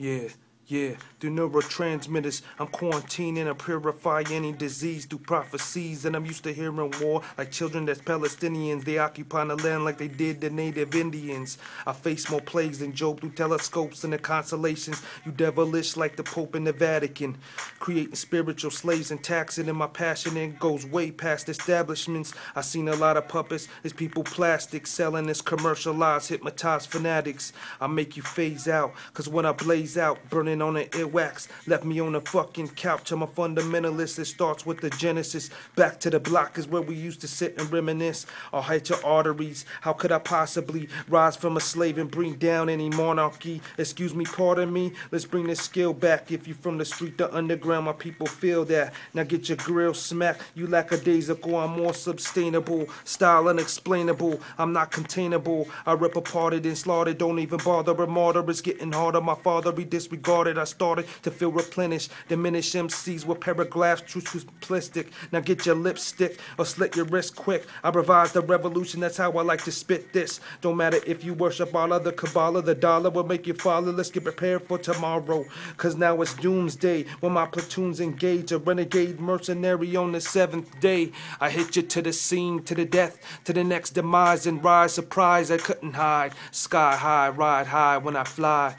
Yeah. Yeah, through neurotransmitters, I'm quarantining and purify any disease through prophecies. And I'm used to hearing war like children that's Palestinians. They occupy the land like they did the native Indians. I face more plagues than Job through telescopes and the constellations. You devilish like the Pope in the Vatican. Creating spiritual slaves and taxing, and my passion it goes way past establishments. I seen a lot of puppets, it's people plastic selling this commercialized, hypnotized fanatics. I make you phase out, cause when I blaze out, burning smoking on an earwax. Left me on the fucking couch. I'm a fundamentalist. It starts with the genesis. Back to the block is where we used to sit and reminisce. I'll hate your arteries. How could I possibly rise from a slave and bring down any monarchy? Excuse me, pardon me. Let's bring this skill back. If you from the street to underground, my people feel that. Now get your grill smacked. You lackadaisical. I'm more sustainable. Style unexplainable. I'm not containable. I rip apart it and slaughtered. Don't even bother. A martyr is getting harder. My father, he disregarded started, I started to feel replenished. Diminish MCs with paragraphs, too simplistic. Now get your lipstick or slit your wrist quick. I revised the revolution, that's how I like to spit this. Don't matter if you worship Allah, the Kabbalah, the dollar will make you follow. Let's get prepared for tomorrow. Cause now it's doomsday when my platoon's engage A renegade mercenary on the seventh day. I hit you to the scene, to the death, to the next demise and rise. Surprise, I couldn't hide. Sky high, ride high when I fly.